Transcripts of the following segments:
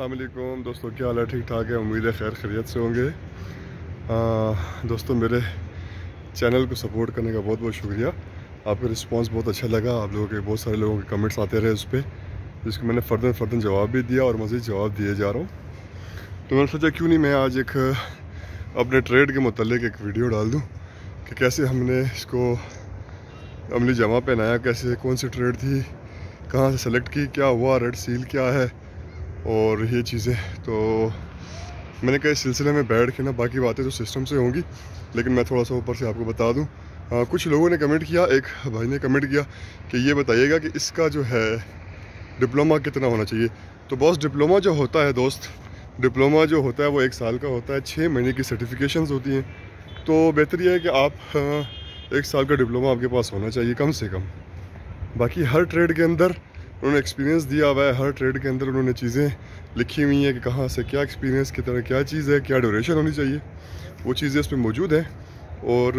अल्लाम दोस्तों क्या हाल है ठीक ठाक है उम्मीद है खैर खैरियत से होंगे आ, दोस्तों मेरे चैनल को सपोर्ट करने का बहुत बहुत शुक्रिया आपका रिस्पांस बहुत अच्छा लगा आप लोगों के बहुत सारे लोगों के कमेंट्स आते रहे उस पर जिसको मैंने फ़र्दन फ़र्दन जवाब भी दिया और मज़ीद जवाब दिए जा रहा हूँ तो मैंने सोचा क्यों नहीं मैं आज एक अपने ट्रेड के मतलब एक वीडियो डाल दूँ कि कैसे हमने इसको अमली जमा पहनाया कैसे कौन सी ट्रेड थी कहाँ से सेलेक्ट की क्या हुआ रेड सील क्या है और ये चीज़ें तो मैंने कहा इस सिलसिले में बैठ के ना बाकी बातें तो सिस्टम से होंगी लेकिन मैं थोड़ा सा ऊपर से आपको बता दूँ हाँ, कुछ लोगों ने कमेंट किया एक भाई ने कमेंट किया कि ये बताइएगा कि इसका जो है डिप्लोमा कितना होना चाहिए तो बॉस डिप्लोमा जो होता है दोस्त डिप्लोमा जो होता है वो एक साल का होता है छः महीने की सर्टिफिकेशंस होती हैं तो बेहतर यह है कि आप हाँ, एक साल का डिप्लोमा आपके पास होना चाहिए कम से कम बाकी हर ट्रेड के अंदर उन्होंने एक्सपीरियंस दिया हुआ है हर ट्रेड के अंदर उन्होंने चीज़ें लिखी हुई हैं कि कहाँ से क्या एक्सपीरियंस की तरह क्या चीज़ है क्या ड्यूरेशन होनी चाहिए वो चीज़ें उसमें मौजूद हैं और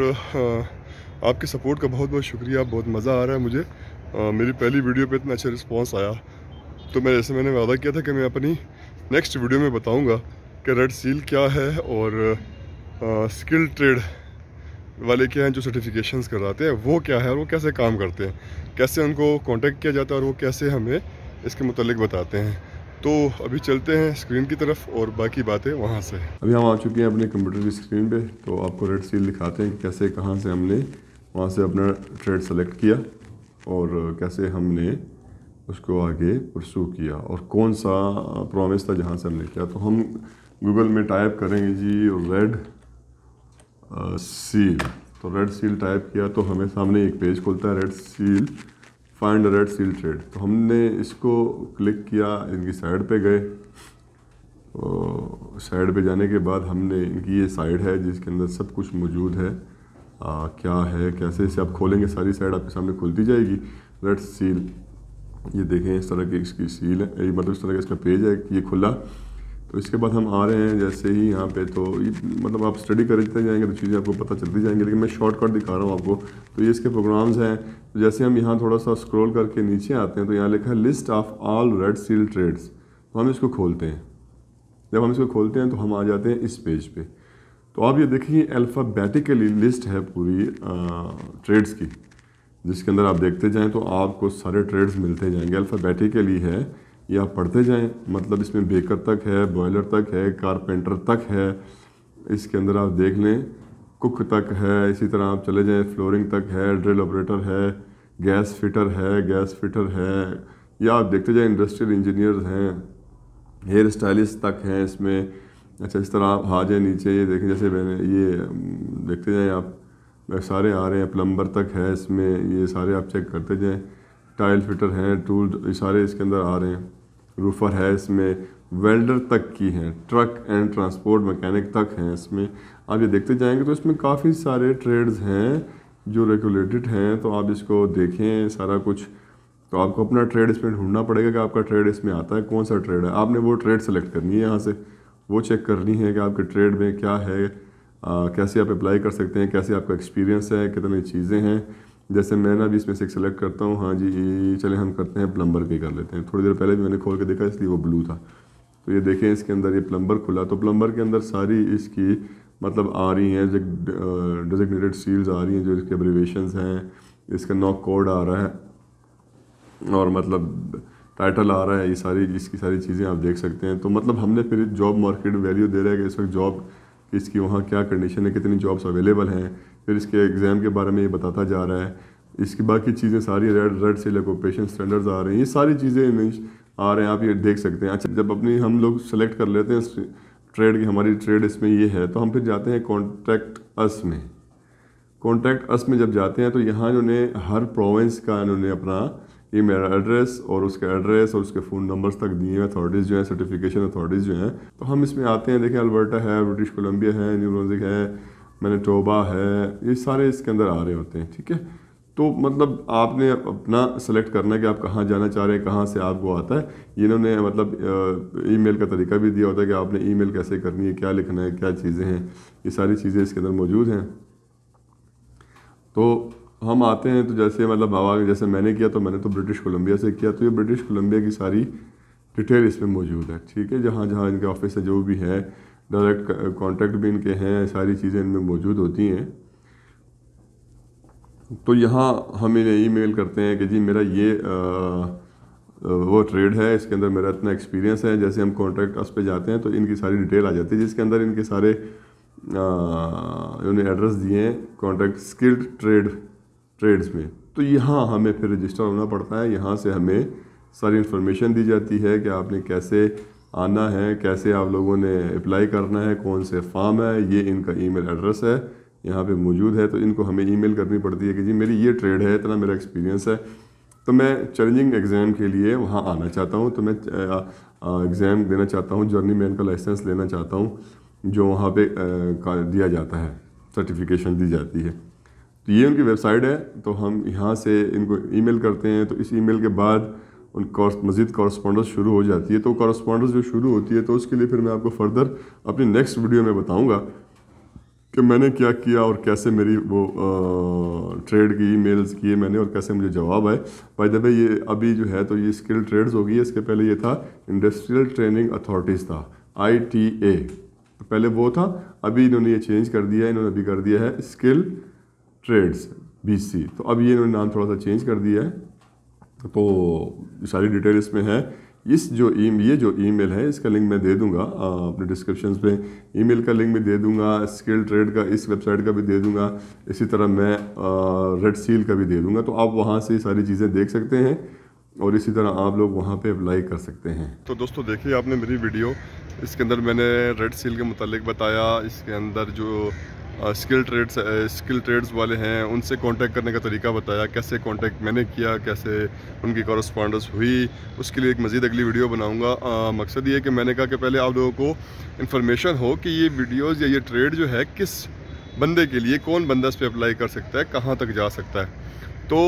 आपके सपोर्ट का बहुत बहुत शुक्रिया बहुत मज़ा आ रहा है मुझे मेरी पहली वीडियो पर इतना अच्छा रिस्पॉन्स आया तो मैं जैसे मैंने वादा किया था कि मैं अपनी नेक्स्ट वीडियो में बताऊँगा कि रेड सील क्या है और स्किल ट्रेड वाले के हैं जो सर्टिफिकेशन करवाते हैं वो क्या है और वो कैसे काम करते हैं कैसे उनको कॉन्टेक्ट किया जाता है और वो कैसे हमें इसके मतलब बताते हैं तो अभी चलते हैं स्क्रीन की तरफ और बाकी बातें वहाँ से अभी हम आ चुके हैं अपने कंप्यूटर की स्क्रीन पे तो आपको रेड सील दिखाते हैं कैसे कहाँ से हमने वहाँ से अपना ट्रेड सेलेक्ट किया और कैसे हमने उसको आगे प्रसू किया और कौन सा प्रॉमिस था जहाँ से हमने किया तो हम गूगल में टाइप करेंगे जी रेड सील तो रेड सील टाइप किया तो हमें सामने एक पेज खुलता है red seal find red seal trade तो हमने इसको क्लिक किया इनकी साइड पे गए साइड तो पे जाने के बाद हमने इनकी ये साइड है जिसके अंदर सब कुछ मौजूद है आ, क्या है कैसे इसे आप खोलेंगे सारी साइड आपके सामने खुलती जाएगी रेड सील ये देखें इस तरह की इसकी सील है मतलब इस तरह का इसका पेज है ये खुला तो इसके बाद हम आ रहे हैं जैसे ही यहाँ पे तो ये मतलब आप स्टडी करते तो जाएंगे तो चीज़ें आपको पता चलती जाएंगी लेकिन मैं शॉर्टकट दिखा रहा हूँ आपको तो ये इसके प्रोग्राम्स हैं तो जैसे हम यहाँ थोड़ा सा स्क्रॉल करके नीचे आते हैं तो यहाँ लिखा है list of all red seal trades तो हम इसको खोलते हैं जब हम इसको खोलते हैं तो हम आ जाते हैं इस पेज पे तो आप ये देखिए अल्फ़ाबैटिकली लिस्ट है पूरी ट्रेड्स की जिसके अंदर आप देखते जाएँ तो आपको सारे ट्रेड्स मिलते जाएंगे अल्फ़ाबैटिकली है ये आप पढ़ते जाएं मतलब इसमें बेकर तक है बॉयलर तक है कारपेंटर तक है इसके अंदर आप देख लें कुक तक है इसी तरह आप चले जाएं फ्लोरिंग तक है ड्रिल ऑपरेटर है गैस फिटर है गैस फिटर है या आप देखते जाएं इंडस्ट्रियल इंजीनियर हैं हेयर स्टाइलिस्ट तक हैं इसमें अच्छा इस तरह आप आ जाएँ नीचे ये देखें जैसे मैंने ये देखते जाएँ आप सारे आ रहे हैं प्लम्बर तक है इसमें ये सारे आप चेक करते जाएँ टाइल फिटर हैं टूल सारे इसके अंदर आ रहे हैं रूफर है इसमें वेल्डर तक की हैं ट्रक एंड ट्रांसपोर्ट मैकेनिक तक हैं इसमें आप ये देखते जाएंगे तो इसमें काफ़ी सारे ट्रेड्स हैं जो रेगुलेटेड हैं तो आप इसको देखें सारा कुछ तो आपको अपना ट्रेड इसमें ढूंढना पड़ेगा कि आपका ट्रेड इसमें आता है कौन सा ट्रेड है आपने वो ट्रेड सेलेक्ट करनी है यहाँ से वो चेक करनी है कि आपके ट्रेड में क्या है आ, कैसे आप अप्लाई कर सकते हैं कैसे आपका एक्सपीरियंस है कितनी चीज़ें हैं जैसे मैं ना अभी इसमें से सेलेक्ट करता हूँ हाँ जी ये चले हम करते हैं प्लम्बर के कर लेते हैं थोड़ी देर पहले भी मैंने खोल के देखा इसलिए वो ब्लू था तो ये देखें इसके अंदर ये प्लम्बर खुला तो प्लम्बर के अंदर सारी इसकी मतलब आ रही हैं जो डिजिग्नेटेड सील्स आ रही हैं जो इसके एब्रीवेशन हैं इसका नॉक कोड आ रहा है और मतलब टाइटल आ रहा है ये सारी इसकी सारी चीज़ें आप देख सकते हैं तो मतलब हमने फिर जॉब मार्केट वैल्यू दे रहा है कि इस वक्त जॉब इसकी वहाँ क्या कंडीशन है कितनी जॉब्स अवेलेबल हैं फिर इसके एग्ज़ाम के बारे में ये बताता जा रहा है इसकी बाकी चीज़ें सारी रेड रेड से लेको पेशेंट स्टैंडर्ड्स आ रहे हैं ये सारी चीज़ें आ रहे हैं आप ये देख सकते हैं अच्छा जब अपनी हम लोग सेलेक्ट कर लेते हैं ट्रेड की हमारी ट्रेड इसमें ये है तो हम फिर जाते हैं कॉन्ट्रैक्ट अस में कॉन्ट्रैक्ट अस में जब जाते हैं तो यहाँ इन्होंने हर प्रोविंस का इन्होंने अपना ये मेरा एड्रेस और उसके एड्रेस और उसके फ़ोन नंबर्स तक दिए हैं अथॉरिटीज़ जो हैं सर्टिफिकेशन अथॉरिटीज़ जो हैं तो हम इसमें आते हैं देखें अल्बर्टा है ब्रिटिश कोलम्बिया है न्यू ब्रोजिक है मैंने तोबा है ये सारे इसके अंदर आ रहे होते हैं ठीक है तो मतलब आपने अपना सेलेक्ट करना है कि आप कहाँ जाना चाह रहे हैं कहाँ से आपको आता है इन्होंने मतलब ईमेल का तरीका भी दिया होता है कि आपने ईमेल कैसे करनी है क्या लिखना है क्या चीज़ें हैं ये सारी चीज़ें इसके अंदर मौजूद हैं तो हम आते हैं तो जैसे मतलब हवा जैसे मैंने किया तो मैंने तो ब्रिटिश कोलम्बिया से किया तो ये ब्रिटिश कोलम्बिया की सारी डिटेल इसमें मौजूद है ठीक है जहाँ जहाँ इनके ऑफिस है जो भी है डायरेक्ट कॉन्टैक्ट भी इनके हैं सारी चीज़ें इनमें मौजूद होती हैं तो यहाँ हम इन्हें ई मेल करते हैं कि जी मेरा ये आ, वो ट्रेड है इसके अंदर मेरा इतना एक्सपीरियंस है जैसे हम कॉन्ट्रैक्ट अस पे जाते हैं तो इनकी सारी डिटेल आ जाती है जिसके अंदर इनके सारे इन्होंने एड्रेस दिए हैं कॉन्ट्रैक्ट स्किल्ड ट्रेड ट्रेड्स में तो यहाँ हमें फिर रजिस्टर होना पड़ता है यहाँ से हमें सारी इन्फॉर्मेशन दी जाती है कि आपने कैसे आना है कैसे आप लोगों ने अप्लाई करना है कौन से फॉर्म है ये इनका ईमेल एड्रेस है यहाँ पे मौजूद है तो इनको हमें ईमेल करनी पड़ती है कि जी मेरी ये ट्रेड है इतना मेरा एक्सपीरियंस है तो मैं चैलेंजिंग एग्ज़ाम के लिए वहाँ आना चाहता हूँ तो मैं एग्ज़ाम देना चाहता हूँ जर्नी मैन का लाइसेंस लेना चाहता हूँ जो वहाँ पे दिया जाता है सर्टिफिकेशन दी जाती है तो ये उनकी वेबसाइट है तो हम यहाँ से इनको ईमेल करते हैं तो इस ईमेल के बाद उन कॉर्स मज़ीद कॉरस्पॉन्डेंस शुरू हो जाती है तो कॉरस्पॉन्डेंस जो शुरू होती है तो उसके लिए फिर मैं आपको फर्दर अपनी नेक्स्ट वीडियो में बताऊँगा कि मैंने क्या किया और कैसे मेरी वो आ, ट्रेड की ईमेल्स किए मैंने और कैसे मुझे जवाब आए भाई दबे ये अभी जो है तो ये स्किल ट्रेड्स होगी इसके पहले ये था इंडस्ट्रियल ट्रेनिंग अथॉरिटीज़ था आई टी ए पहले वो था अभी इन्होंने ये चेंज कर दिया है इन्होंने अभी कर दिया है स्किल ट्रेड्स बी सी तो अब ये इन्होंने नाम थोड़ा सा चेंज कर दिया है तो सारी डिटेल इसमें है इस जो ई e-, ये जो ईमेल है इसका लिंक मैं दे दूंगा अपने डिस्क्रिप्शन पे ईमेल का लिंक भी दे दूंगा स्किल ट्रेड का इस वेबसाइट का भी दे दूंगा इसी तरह मैं रेड सील का भी दे दूंगा तो आप वहाँ से सारी चीज़ें देख सकते हैं और इसी तरह आप लोग वहाँ पे अप्लाई कर सकते हैं तो दोस्तों देखिए आपने मेरी वीडियो इसके अंदर मैंने रेड सील के मतलब बताया इसके अंदर जो स्किल ट्रेड्स स्किल ट्रेड्स वाले हैं उनसे कांटेक्ट करने का तरीका बताया कैसे कांटेक्ट मैंने किया कैसे उनकी कॉरस्पॉन्डेंस हुई उसके लिए एक मज़ीद अगली वीडियो बनाऊंगा मकसद ये कि मैंने कहा कि पहले आप लोगों को इन्फॉर्मेशन हो कि ये वीडियोस या ये ट्रेड जो है किस बंदे के लिए कौन बंदा इस पर अप्लाई कर सकता है कहाँ तक जा सकता है तो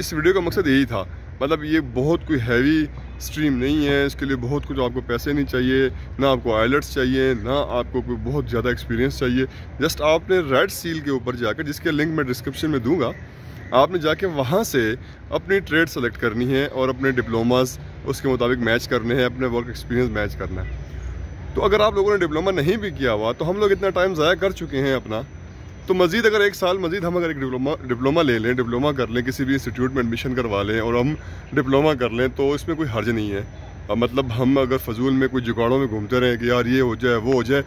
इस वीडियो का मकसद यही था मतलब ये बहुत कोई हैवी स्ट्रीम नहीं है इसके लिए बहुत कुछ आपको पैसे नहीं चाहिए ना आपको आइलेट्स चाहिए ना आपको कोई बहुत ज़्यादा एक्सपीरियंस चाहिए जस्ट आपने रेड सील के ऊपर जाकर जिसके लिंक मैं डिस्क्रिप्शन में दूंगा आपने जाके वहाँ से अपनी ट्रेड सेलेक्ट करनी है और अपने डिप्लोमास उसके मुताबिक मैच करने हैं अपने वर्क एक्सपीरियंस मैच करना है तो अगर आप लोगों ने डिप्लोमा नहीं भी किया हुआ तो हम लोग इतना टाइम ज़ाया कर चुके हैं अपना तो मज़ीद अगर एक साल मज़ीद हम अगर एक डिप्लोमा डिप्लोमा ले लें डिप्लोमा कर लें किसी भी इंस्टीट्यूट में एडमिशन करवा लें और हम डिप्लोमा कर लें तो इसमें कोई हर्ज नहीं है मतलब हम अगर फजूल में कोई जुगाड़ों में घूमते रहें कि यार ये हो जाए वो हो जाए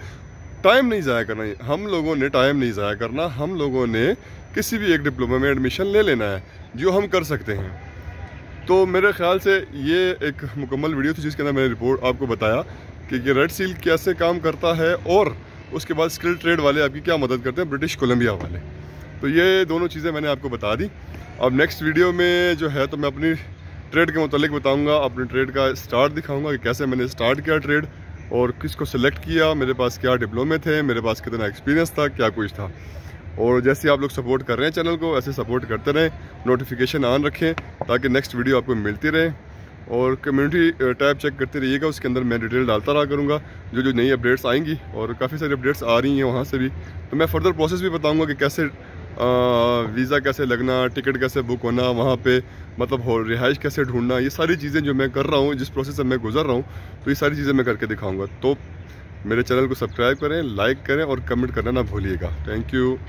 टाइम नहीं ज़ाया करना हम लोगों ने टाइम नहीं ज़ाया करना हम लोगों ने किसी भी एक डिप्लोमा में एडमिशन ले लेना है जो हम कर सकते हैं तो मेरे ख्याल से ये एक मुकम्मल वीडियो थी जिसके अंदर मैंने रिपोर्ट आपको बताया कि ये रेड सील कैसे काम करता है और उसके बाद स्किल ट्रेड वाले आपकी क्या मदद करते हैं ब्रिटिश कोलम्बिया वाले तो ये दोनों चीज़ें मैंने आपको बता दी अब नेक्स्ट वीडियो में जो है तो मैं अपनी ट्रेड के मतलब बताऊंगा अपने ट्रेड का स्टार्ट दिखाऊंगा कि कैसे मैंने स्टार्ट किया ट्रेड और किसको सिलेक्ट किया मेरे पास क्या डिप्लोमे थे मेरे पास कितना एक्सपीरियंस था क्या कुछ था और जैसे आप लोग सपोर्ट कर रहे हैं चैनल को ऐसे सपोर्ट करते रहें नोटिफिकेशन ऑन रखें ताकि नेक्स्ट वीडियो आपको मिलती रहे और कम्युनिटी टैब चेक करते रहिएगा उसके अंदर मैं डिटेल डालता रहा करूँगा जो जो नई अपडेट्स आएंगी और काफ़ी सारी अपडेट्स आ रही हैं वहाँ से भी तो मैं फर्दर प्रोसेस भी बताऊँगा कि कैसे वीज़ा uh, कैसे लगना टिकट कैसे बुक होना वहाँ पे मतलब हो रिहाइश कैसे ढूंढना ये सारी चीज़ें जो मैं कर रहा हूँ जिस प्रोसेस से मैं गुजर रहा हूँ तो ये सारी चीज़ें मैं करके दिखाऊँगा तो मेरे चैनल को सब्सक्राइब करें लाइक करें और कमेंट करना ना भूलिएगा थैंक यू